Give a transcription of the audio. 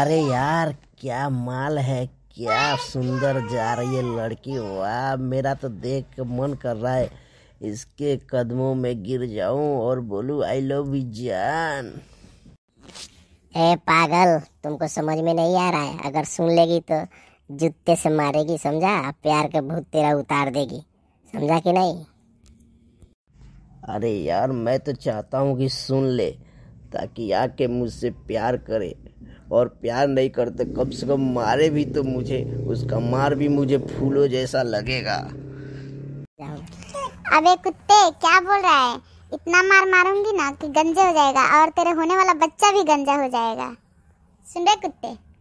अरे यार क्या माल है क्या सुंदर जा रही है लड़की वाह मेरा तो देख मन कर रहा है इसके कदमों में गिर जाऊं और बोलू आई लव यू जान ए पागल तुमको समझ में नहीं आ रहा है अगर सुन लेगी तो जूते से मारेगी समझा प्यार के भूत तेरा उतार देगी समझा कि नहीं अरे यार मैं तो चाहता हूँ कि सुन ले ताकि आके मुझसे प्यार करे और प्यार नहीं करते कम से कम मारे भी तो मुझे उसका मार भी मुझे फूलों जैसा लगेगा अबे कुत्ते क्या बोल रहा है इतना मार मारूंगी ना कि गंजा हो जाएगा और तेरे होने वाला बच्चा भी गंजा हो जाएगा सुन रहे कुत्ते